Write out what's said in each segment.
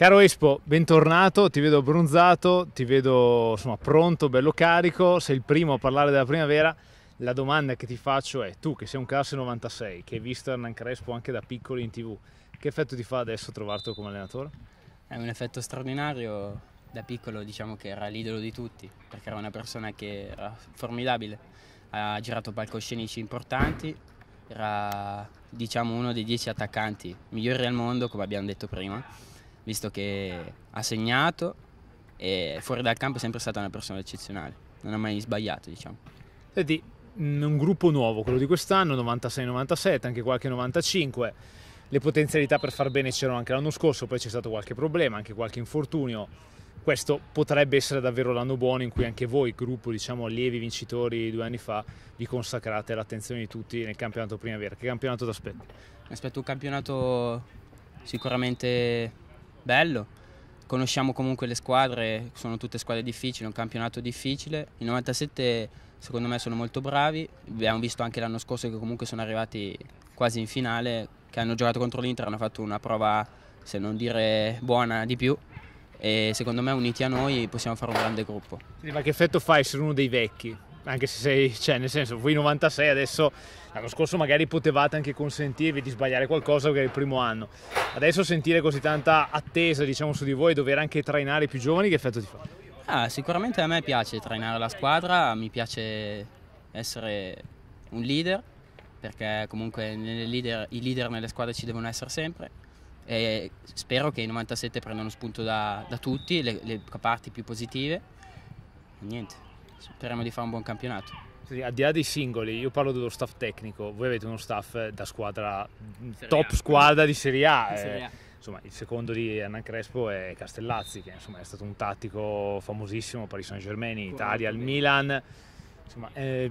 Caro Espo, bentornato, ti vedo abbronzato, ti vedo insomma, pronto, bello carico, sei il primo a parlare della primavera. La domanda che ti faccio è, tu che sei un classe 96, che hai visto Hernan Crespo anche da piccoli in tv, che effetto ti fa adesso trovarti come allenatore? È un effetto straordinario, da piccolo diciamo che era l'idolo di tutti, perché era una persona che era formidabile, ha girato palcoscenici importanti, era diciamo uno dei dieci attaccanti migliori al mondo, come abbiamo detto prima, visto che ha segnato e fuori dal campo è sempre stata una persona eccezionale, non ha mai sbagliato diciamo. Senti, mm, un gruppo nuovo, quello di quest'anno, 96-97, anche qualche 95, le potenzialità per far bene c'erano anche l'anno scorso, poi c'è stato qualche problema, anche qualche infortunio. Questo potrebbe essere davvero l'anno buono in cui anche voi, gruppo diciamo allievi vincitori due anni fa, vi consacrate l'attenzione di tutti nel campionato primavera. Che campionato ti aspetti? Aspetto un campionato sicuramente bello. Conosciamo comunque le squadre, sono tutte squadre difficili, un campionato difficile. I 97 secondo me sono molto bravi, abbiamo visto anche l'anno scorso che comunque sono arrivati quasi in finale, che hanno giocato contro l'Inter, hanno fatto una prova, se non dire buona di più, e secondo me uniti a noi possiamo fare un grande gruppo. ma che effetto fa essere uno dei vecchi? anche se sei, cioè nel senso, voi 96 adesso, l'anno scorso magari potevate anche consentirvi di sbagliare qualcosa perché era il primo anno, adesso sentire così tanta attesa diciamo su di voi dover anche trainare i più giovani, che effetto ti fa? Ah, sicuramente a me piace trainare la squadra, mi piace essere un leader, perché comunque leader, i leader nelle squadre ci devono essere sempre e spero che i 97 prendano spunto da, da tutti, le, le parti più positive. Niente speriamo di fare un buon campionato. Sì, al di là dei singoli, io parlo dello staff tecnico, voi avete uno staff eh, da squadra, mm, top squadra di Serie A. Eh. Serie A. Insomma, il secondo di Anna Crespo è Castellazzi, che insomma, è stato un tattico famosissimo, Paris Saint Germain, in Italia, il Milan. Insomma, eh,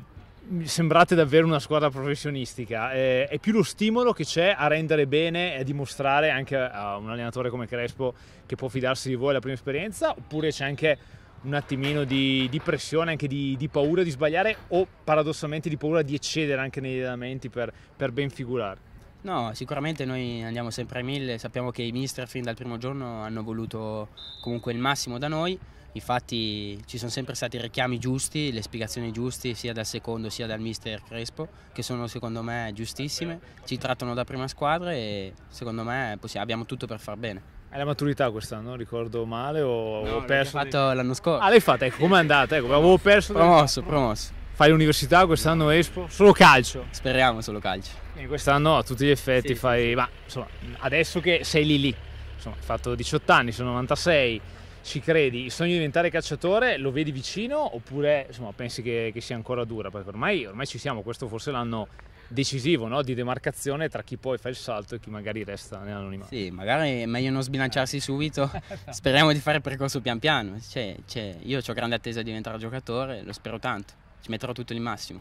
sembrate davvero una squadra professionistica. Eh, è più lo stimolo che c'è a rendere bene e a dimostrare anche a un allenatore come Crespo che può fidarsi di voi la prima esperienza, oppure c'è anche un attimino di, di pressione, anche di, di, paura di sbagliare o paradossalmente di paura di eccedere anche negli allenamenti per, per ben figurare? No, sicuramente noi andiamo sempre a mille, sappiamo che i mister fin dal primo giorno hanno voluto comunque il massimo da noi, infatti ci sono sempre stati i richiami giusti, le spiegazioni giuste sia dal secondo sia dal mister Crespo, che sono secondo me giustissime, ci trattano da prima squadra e secondo me abbiamo tutto per far bene. È la maturità quest'anno, ricordo male o no, ho perso? L'ho fatto di... l'anno scorso. Ah, l'hai fatta, ecco, è andata? Ecco, avevo perso. Promosso, del... promosso. Fai l'università quest'anno no. Espo? Solo calcio. Speriamo solo calcio. E quest'anno a tutti gli effetti sì, fai... Sì. Ma insomma, adesso che sei lì lì, insomma, hai fatto 18 anni, sono 96, ci credi? Il sogno di diventare calciatore lo vedi vicino oppure insomma, pensi che, che sia ancora dura? Perché ormai, ormai ci siamo, questo forse l'anno decisivo no? di demarcazione tra chi poi fa il salto e chi magari resta nell'anonimato. Sì, magari è meglio non sbilanciarsi subito, speriamo di fare il percorso pian piano. C'è, cioè, c'è. Cioè, io ho grande attesa di diventare giocatore, lo spero tanto, ci metterò tutto il massimo.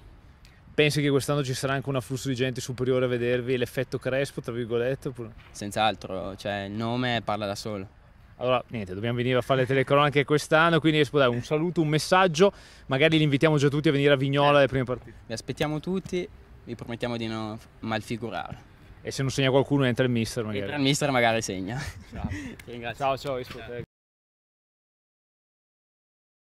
Pensi che quest'anno ci sarà anche un afflusso di gente superiore a vedervi l'effetto Crespo, tra virgolette? Oppure? Senz'altro, cioè il nome parla da solo. Allora, niente, dobbiamo venire a fare le telecronache quest'anno, quindi Espo, dai, un saluto, un messaggio, magari li invitiamo già tutti a venire a Vignola alle eh. prime partite. Vi aspettiamo tutti, vi promettiamo di non malfigurare. E se non segna qualcuno entra il mister magari. Entra il mister magari segna. Ciao, ciao, ciao,